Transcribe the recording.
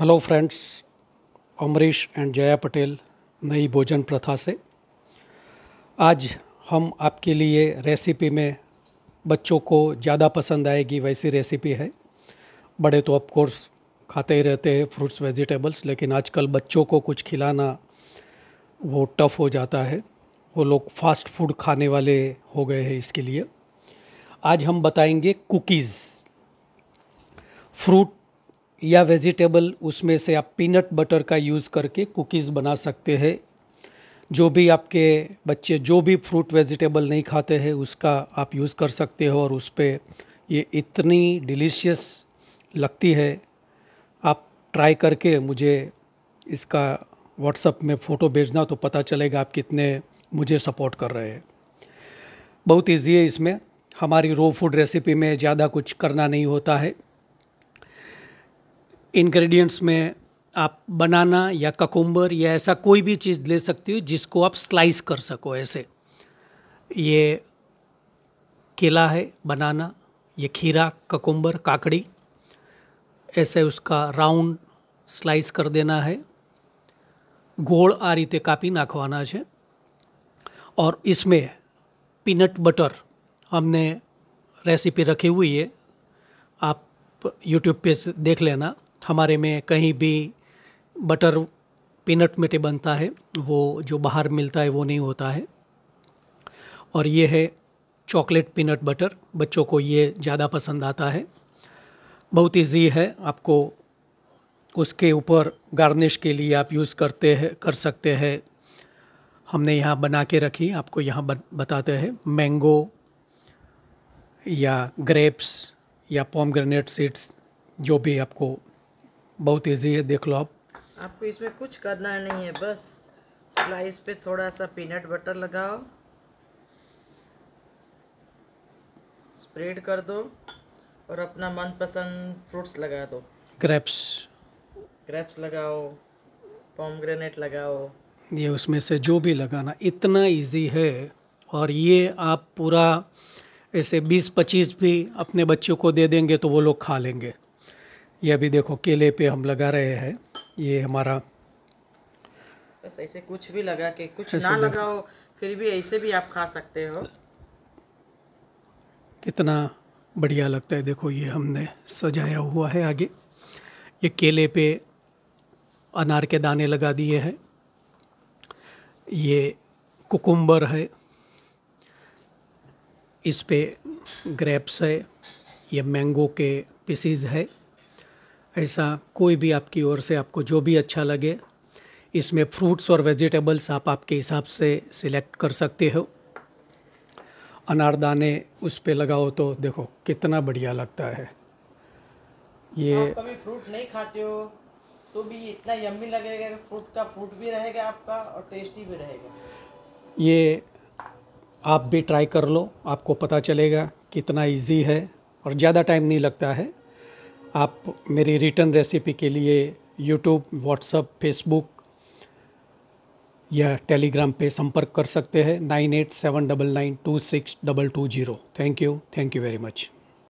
hello friends Amrish and Jaya Patel नई भोजन प्रथा से आज हम आपके लिए रेसिपी में बच्चों को ज़्यादा पसंद आएगी वैसी रेसिपी है बड़े तो ऑफकोर्स खाते ही रहते हैं फ्रूट्स वेजिटेबल्स लेकिन आजकल बच्चों को कुछ खिलाना वो टफ़ हो जाता है वो लोग फास्ट फूड खाने वाले हो गए हैं इसके लिए आज हम बताएंगे कुकीज़ फ्रूट या वेजिटेबल उसमें से आप पीनट बटर का यूज़ करके कुकीज़ बना सकते हैं जो भी आपके बच्चे जो भी फ्रूट वेजिटेबल नहीं खाते हैं उसका आप यूज़ कर सकते हो और उस पर ये इतनी डिलीशियस लगती है आप ट्राई करके मुझे इसका व्हाट्सअप में फ़ोटो भेजना तो पता चलेगा आप कितने मुझे सपोर्ट कर रहे हैं बहुत ईजी है इसमें हमारी रो फूड रेसिपी में ज़्यादा कुछ करना नहीं होता है इंग्रेडिएंट्स में आप बनाना या ककुम्बर या ऐसा कोई भी चीज़ ले सकती हो जिसको आप स्लाइस कर सको ऐसे ये केला है बनाना ये खीरा ककुम्बर काकड़ी ऐसे उसका राउंड स्लाइस कर देना है गोल आ रीते कापी नाखवाना है और इसमें पीनट बटर हमने रेसिपी रखी हुई है आप यूट्यूब पे देख लेना हमारे में कहीं भी बटर पीनट मिटे बनता है वो जो बाहर मिलता है वो नहीं होता है और ये है चॉकलेट पीनट बटर बच्चों को ये ज़्यादा पसंद आता है बहुत ईजी है आपको उसके ऊपर गार्निश के लिए आप यूज़ करते हैं कर सकते हैं हमने यहाँ बना के रखी आपको यहाँ बताते हैं मैंगो या ग्रेप्स या पॉम ग्रेनेट सीड्स जो भी आपको बहुत ईजी है देख लो आप आपको इसमें कुछ करना नहीं है बस स्लाइस पे थोड़ा सा पीनट बटर लगाओ स्प्रेड कर दो और अपना मनपसंद फ्रूट्स लगा दो ग्रेप्स ग्रेप्स लगाओ पॉम ग्रेनेट लगाओ ये उसमें से जो भी लगाना इतना इजी है और ये आप पूरा ऐसे 20-25 भी अपने बच्चों को दे देंगे तो वो लोग खा लेंगे ये अभी देखो केले पे हम लगा रहे हैं ये हमारा बस ऐसे कुछ भी लगा के कुछ ना लगाओ फिर भी ऐसे भी आप खा सकते हो कितना बढ़िया लगता है देखो ये हमने सजाया हुआ है आगे ये केले पे अनार के दाने लगा दिए हैं ये कुकुम्बर है इस पे ग्रेप्स है ये मैंगो के पीसीज है ऐसा कोई भी आपकी ओर से आपको जो भी अच्छा लगे इसमें फ्रूट्स और वेजिटेबल्स आप आपके हिसाब से सिलेक्ट कर सकते हो अनारदाने उस पर लगाओ तो देखो कितना बढ़िया लगता है ये आप कभी फ्रूट नहीं खाते हो तो भी इतना यम्मी लगेगा फ्रूट का फ्रूट भी रहेगा आपका और टेस्टी भी रहेगा ये आप भी ट्राई कर लो आपको पता चलेगा कितना इजी है और ज़्यादा टाइम नहीं लगता है आप मेरी रिटर्न रेसिपी के लिए यूट्यूब व्हाट्सअप फेसबुक या टेलीग्राम पे संपर्क कर सकते हैं nine eight seven double nine two six double two zero thank you thank you very much